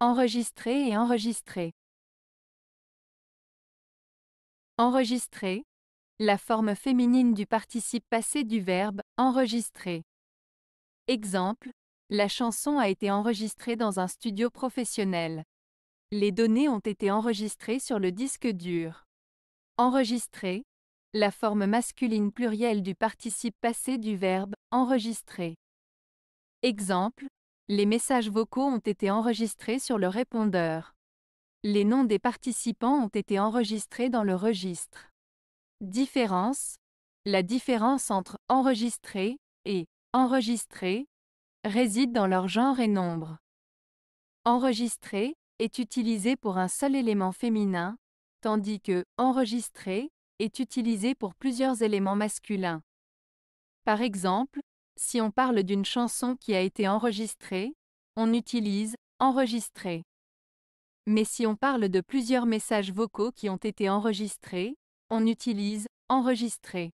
Enregistrer et enregistrer. Enregistrer. La forme féminine du participe passé du verbe enregistrer. Exemple. La chanson a été enregistrée dans un studio professionnel. Les données ont été enregistrées sur le disque dur. Enregistrer. La forme masculine plurielle du participe passé du verbe enregistrer. Exemple. Les messages vocaux ont été enregistrés sur le répondeur. Les noms des participants ont été enregistrés dans le registre. Différence. La différence entre enregistré et enregistrer réside dans leur genre et nombre. Enregistré est utilisé pour un seul élément féminin, tandis que enregistré est utilisé pour plusieurs éléments masculins. Par exemple, si on parle d'une chanson qui a été enregistrée, on utilise enregistrer. Mais si on parle de plusieurs messages vocaux qui ont été enregistrés, on utilise enregistrer.